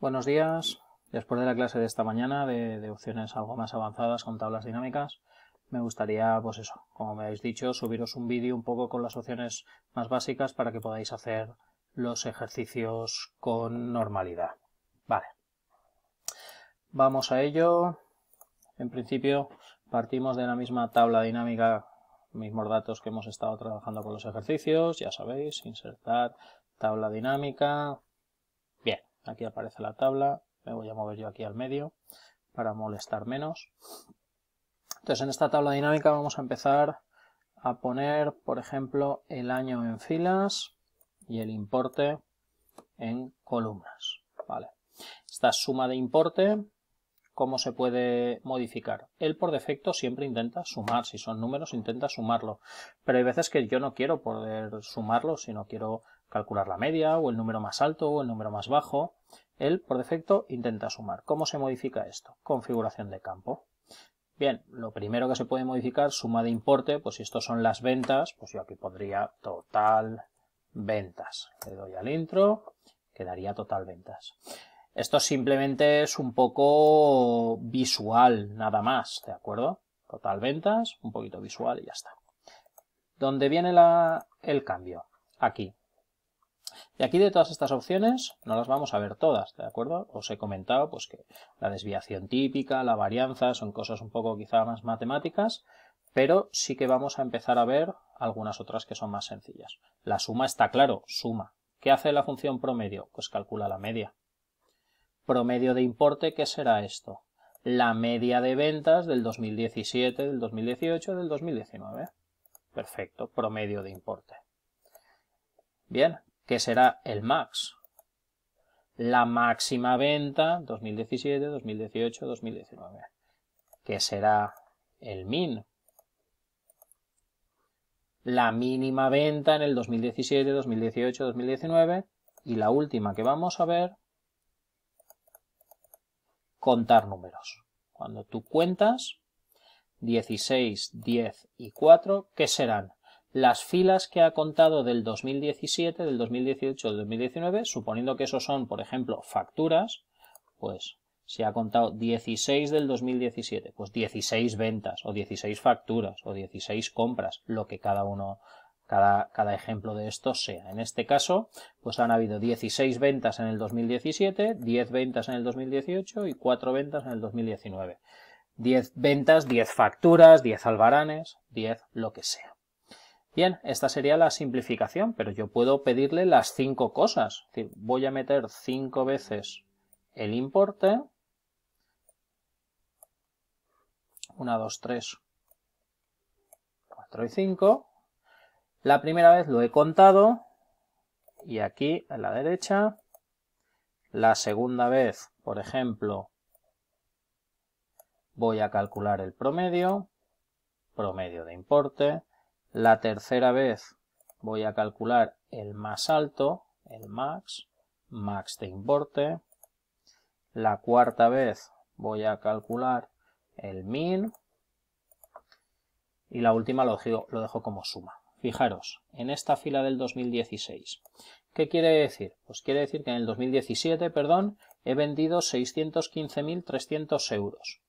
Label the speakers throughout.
Speaker 1: Buenos días. Después de la clase de esta mañana de, opciones algo más avanzadas con tablas dinámicas, me gustaría, pues eso, como me habéis dicho, subiros un vídeo un poco con las opciones más básicas para que podáis hacer los ejercicios con normalidad. Vale. Vamos a ello. En principio, partimos de la misma tabla dinámica, mismos datos que hemos estado trabajando con los ejercicios, ya sabéis, insertar, tabla dinámica, Aquí aparece la tabla, me voy a mover yo aquí al medio para molestar menos. Entonces en esta tabla dinámica vamos a empezar a poner, por ejemplo, el año en filas y el importe en columnas. Vale. Esta suma de importe, ¿cómo se puede modificar? Él por defecto siempre intenta sumar, si son números intenta sumarlo, pero hay veces que yo no quiero poder sumarlo, sino quiero calcular la media o el número más alto o el número más bajo. Él, por defecto, intenta sumar. ¿Cómo se modifica esto? Configuración de campo. Bien, lo primero que se puede modificar, suma de importe, pues si estos son las ventas, pues yo aquí podría total ventas. Le doy al intro, quedaría total ventas. Esto simplemente es un poco visual, nada más, ¿de acuerdo? Total ventas, un poquito visual y ya está. ¿Dónde viene el cambio? Aquí, y aquí de todas estas opciones, no las vamos a ver todas, ¿de acuerdo? Os he comentado pues que la desviación típica, la varianza, son cosas un poco quizá más matemáticas, pero sí que vamos a empezar a ver algunas otras que son más sencillas. La suma está claro, suma. ¿Qué hace la función promedio? Pues calcula la media. Promedio de importe, ¿qué será esto? La media de ventas del 2017, del 2018, del 2019. Perfecto, promedio de importe. Bien, que será el max. La máxima venta 2017, 2018, 2019, que será el min. La mínima venta en el 2017, 2018, 2019 y la última que vamos a ver, contar números. Cuando tú cuentas 16, 10 y 4, ¿qué serán? las filas que ha contado del 2017, del 2018, del 2019, suponiendo que esos son, por ejemplo, facturas, pues se ha contado 16 del 2017, pues 16 ventas o 16 facturas o 16 compras, lo que cada uno, cada, cada ejemplo de estos sea. En este caso, pues han habido 16 ventas en el 2017, 10 ventas en el 2018 y 4 ventas en el 2019. 10 ventas, 10 facturas, 10 albaranes, 10 lo que sea. Bien, esta sería la simplificación, pero yo puedo pedirle las cinco cosas. voy a meter cinco veces el importe. Una, dos, tres, cuatro y cinco. La primera vez lo he contado y aquí a la derecha. La segunda vez, por ejemplo, voy a calcular el promedio, promedio de importe. La tercera vez voy a calcular el más alto, el max, max de importe. La cuarta vez voy a calcular el min. Y la última lo dejo, lo como suma. Fijaros, en esta fila del 2016. ¿Qué quiere decir? Pues quiere decir que en el 2017, perdón, he vendido 615.300 euros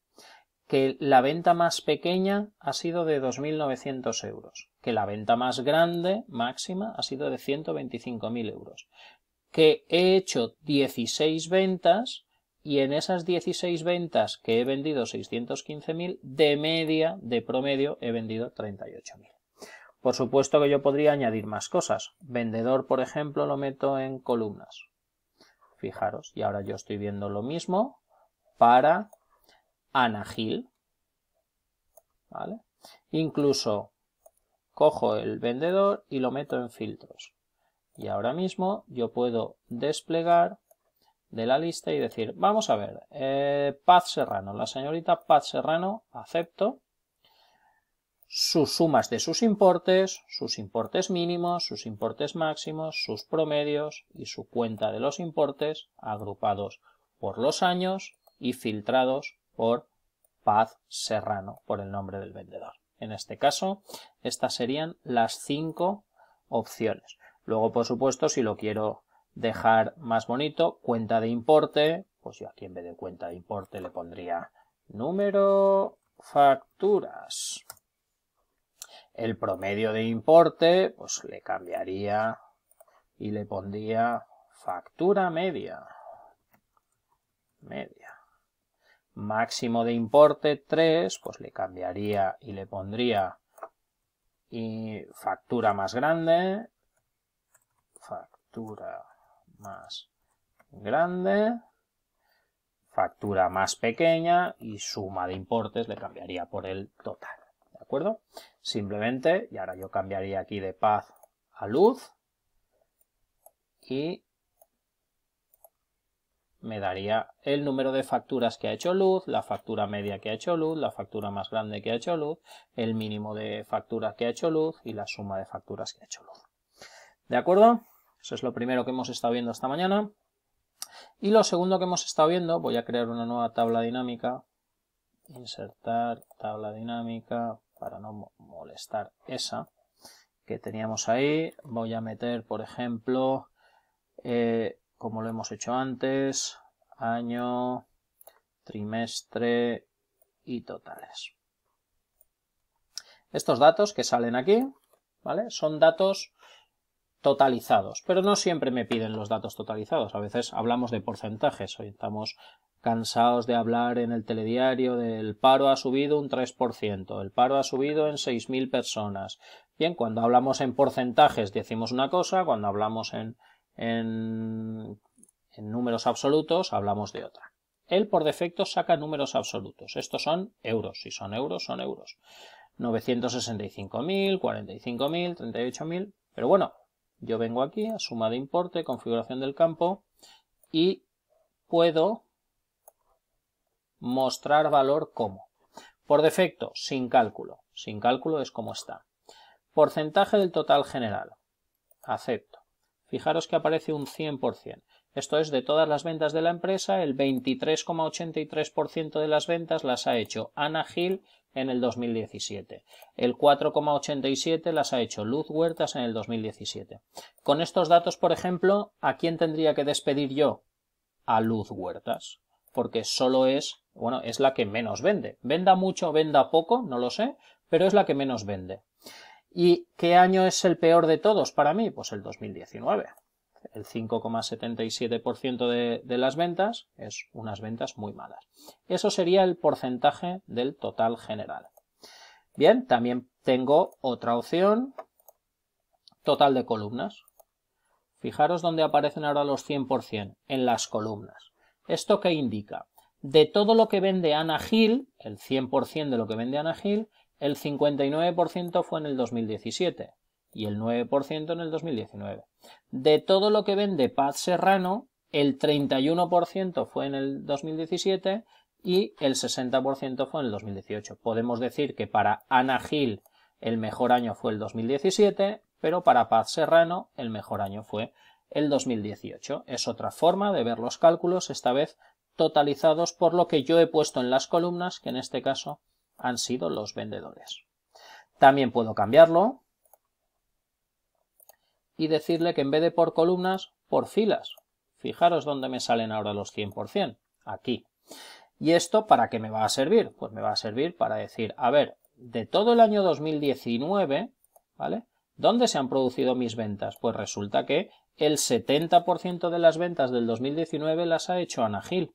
Speaker 1: que la venta más pequeña ha sido de 2.900 euros, que la venta más grande máxima ha sido de 125.000 euros, que he hecho 16 ventas y en esas 16 ventas que he vendido 615.000, de media, de promedio, he vendido 38.000. Por supuesto que yo podría añadir más cosas. Vendedor, por ejemplo, lo meto en columnas. Fijaros, y ahora yo estoy viendo lo mismo para Ana Gil. Incluso cojo el vendedor y lo meto en filtros. Y ahora mismo yo puedo desplegar de la lista y decir, vamos a ver, eh, Paz Serrano, la señorita Paz Serrano, acepto, sus sumas de sus importes, sus importes mínimos, sus importes máximos, sus promedios y su cuenta de los importes agrupados por los años y filtrados por Paz Serrano, por el nombre del vendedor. En este caso, estas serían las cinco opciones. Luego, por supuesto, si lo quiero dejar más bonito, cuenta de importe, pues yo aquí en vez de cuenta de importe le pondría número facturas. El promedio de importe, pues le cambiaría y le pondría factura media. Media máximo de importe 3, pues le cambiaría y le pondría y factura más grande, factura más grande, factura más pequeña y suma de importes le cambiaría por el total, ¿de acuerdo? Simplemente, y ahora yo cambiaría aquí de paz a luz y me daría el número de facturas que ha hecho luz, la factura media que ha hecho luz, la factura más grande que ha hecho luz, el mínimo de facturas que ha hecho luz y la suma de facturas que ha hecho luz. ¿De acuerdo? Eso es lo primero que hemos estado viendo esta mañana. Y lo segundo que hemos estado viendo, voy a crear una nueva tabla dinámica. Insertar tabla dinámica para no molestar esa que teníamos ahí. Voy a meter, por ejemplo, eh, como lo hemos hecho antes, año, trimestre y totales. Estos datos que salen aquí, ¿vale? Son datos totalizados, pero no siempre me piden los datos totalizados, a veces hablamos de porcentajes, hoy estamos cansados de hablar en el telediario del paro ha subido un 3%, el paro ha subido en 6.000 personas. Bien, cuando hablamos en porcentajes decimos una cosa, cuando hablamos en en, números absolutos hablamos de otra. Él por defecto saca números absolutos. Estos son euros. Si son euros, son euros. 965.000, 45.000, 38.000. Pero bueno, yo vengo aquí a suma de importe, configuración del campo y puedo mostrar valor como. Por defecto, sin cálculo. Sin cálculo es como está. Porcentaje del total general. Acepto fijaros que aparece un 100%. Esto es, de todas las ventas de la empresa, el 23,83% de las ventas las ha hecho Ana Gil en el 2017. El 4,87 las ha hecho Luz Huertas en el 2017. Con estos datos, por ejemplo, ¿a quién tendría que despedir yo? A Luz Huertas, porque solo es, bueno, es la que menos vende. Venda mucho, venda poco, no lo sé, pero es la que menos vende. ¿Y qué año es el peor de todos para mí? Pues el 2019. El 5,77% de, las ventas es unas ventas muy malas. Eso sería el porcentaje del total general. Bien, también tengo otra opción, total de columnas. Fijaros dónde aparecen ahora los 100%, en las columnas. ¿Esto qué indica? De todo lo que vende Ana Gil, el 100% de lo que vende Ana Gil, el 59% fue en el 2017 y el 9% en el 2019. De todo lo que vende Paz Serrano, el 31% fue en el 2017 y el 60% fue en el 2018. Podemos decir que para Ana Gil el mejor año fue el 2017, pero para Paz Serrano el mejor año fue el 2018. Es otra forma de ver los cálculos, esta vez totalizados por lo que yo he puesto en las columnas, que en este caso han sido los vendedores. También puedo cambiarlo y decirle que en vez de por columnas, por filas. Fijaros dónde me salen ahora los 100%, aquí. ¿Y esto para qué me va a servir? Pues me va a servir para decir, a ver, de todo el año 2019, ¿vale? ¿Dónde se han producido mis ventas? Pues resulta que el 70% de las ventas del 2019 las ha hecho Ana Gil,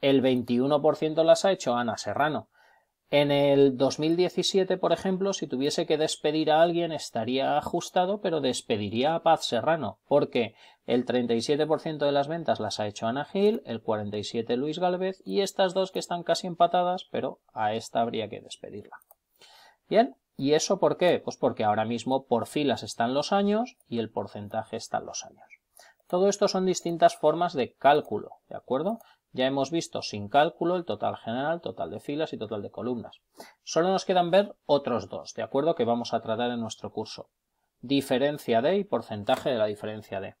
Speaker 1: el 21% las ha hecho Ana Serrano, en el 2017, por ejemplo, si tuviese que despedir a alguien estaría ajustado, pero despediría a Paz Serrano, porque el 37% de las ventas las ha hecho Ana Gil, el 47% Luis Galvez y estas dos que están casi empatadas, pero a esta habría que despedirla. Bien, ¿y eso por qué? Pues porque ahora mismo por filas están los años y el porcentaje están los años. Todo esto son distintas formas de cálculo, ¿de acuerdo? Ya hemos visto sin cálculo el total general, total de filas y total de columnas. Solo nos quedan ver otros dos, ¿de acuerdo? Que vamos a tratar en nuestro curso. Diferencia de y porcentaje de la diferencia de.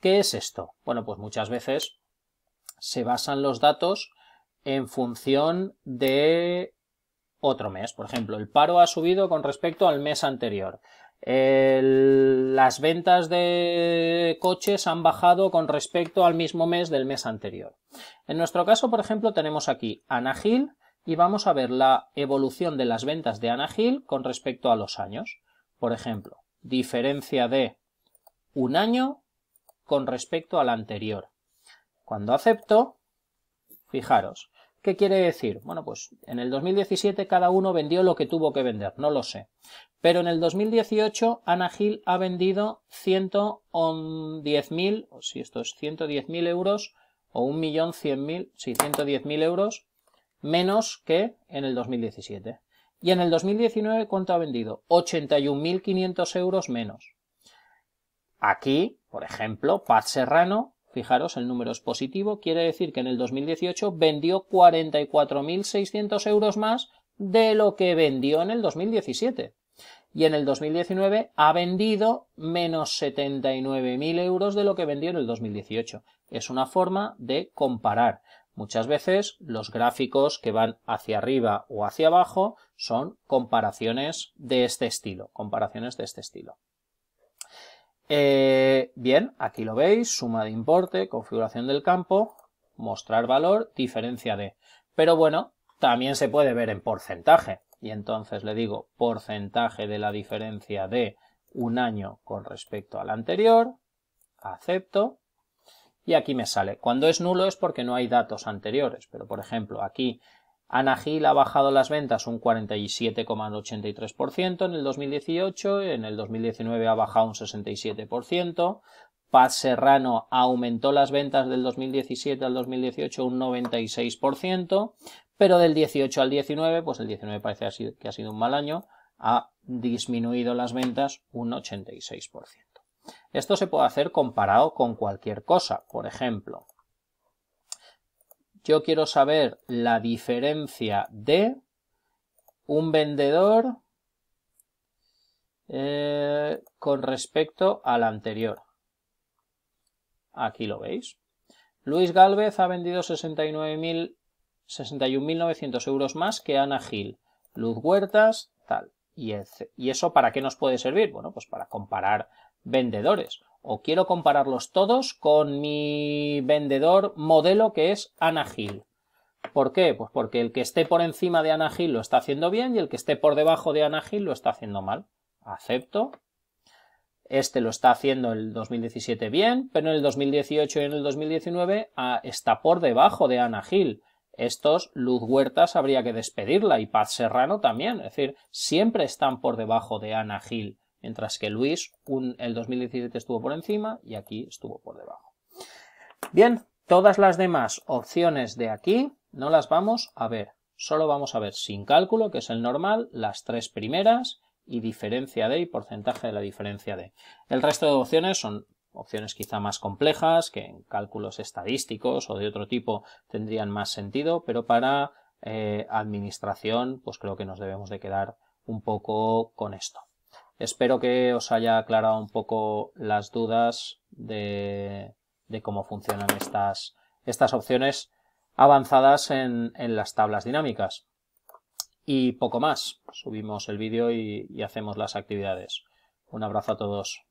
Speaker 1: ¿Qué es esto? Bueno, pues muchas veces se basan los datos en función de otro mes. Por ejemplo, el paro ha subido con respecto al mes anterior las ventas de coches han bajado con respecto al mismo mes del mes anterior. En nuestro caso, por ejemplo, tenemos aquí Anahil y vamos a ver la evolución de las ventas de Anahil con respecto a los años. Por ejemplo, diferencia de un año con respecto al anterior. Cuando acepto, fijaros, ¿Qué quiere decir? Bueno, pues en el 2017 cada uno vendió lo que tuvo que vender, no lo sé. Pero en el 2018 Ana Gil ha vendido 110.000, o si esto es 110.000 euros, o 1.100.000, sí, 110.000 euros, menos que en el 2017. Y en el 2019, ¿cuánto ha vendido? 81.500 euros menos. Aquí, por ejemplo, Paz Serrano Fijaros, el número es positivo, quiere decir que en el 2018 vendió 44.600 euros más de lo que vendió en el 2017. Y en el 2019 ha vendido menos 79.000 euros de lo que vendió en el 2018. Es una forma de comparar. Muchas veces los gráficos que van hacia arriba o hacia abajo son comparaciones de este estilo, comparaciones de este estilo. Eh, bien, aquí lo veis, suma de importe, configuración del campo, mostrar valor, diferencia de. Pero bueno, también se puede ver en porcentaje. Y entonces le digo porcentaje de la diferencia de un año con respecto al anterior, acepto, y aquí me sale. Cuando es nulo es porque no hay datos anteriores, pero por ejemplo aquí Anahil ha bajado las ventas un 47,83% en el 2018, en el 2019 ha bajado un 67%, Paz Serrano aumentó las ventas del 2017 al 2018 un 96%, pero del 18 al 19, pues el 19 parece que ha sido un mal año, ha disminuido las ventas un 86%. Esto se puede hacer comparado con cualquier cosa, por ejemplo, yo quiero saber la diferencia de un vendedor eh, con respecto al anterior. Aquí lo veis. Luis Galvez ha vendido 61.900 euros más que Ana Gil. Luz Huertas, tal. ¿Y eso para qué nos puede servir? Bueno, pues para comparar vendedores o quiero compararlos todos con mi vendedor modelo que es Ana Gil. ¿Por qué? Pues porque el que esté por encima de Ana Gil lo está haciendo bien y el que esté por debajo de Ana Gil lo está haciendo mal. Acepto. Este lo está haciendo el 2017 bien, pero en el 2018 y en el 2019 ah, está por debajo de Ana Gil. estos Luz Huertas habría que despedirla y Paz Serrano también, es decir, siempre están por debajo de Ana Gil mientras que Luis el 2017 estuvo por encima y aquí estuvo por debajo. Bien, todas las demás opciones de aquí no las vamos a ver, solo vamos a ver sin cálculo, que es el normal, las tres primeras y diferencia de y porcentaje de la diferencia de. El resto de opciones son opciones quizá más complejas, que en cálculos estadísticos o de otro tipo tendrían más sentido, pero para eh, administración pues creo que nos debemos de quedar un poco con esto. Espero que os haya aclarado un poco las dudas de, cómo funcionan estas, opciones avanzadas en, las tablas dinámicas. Y poco más. Subimos el vídeo y hacemos las actividades. Un abrazo a todos.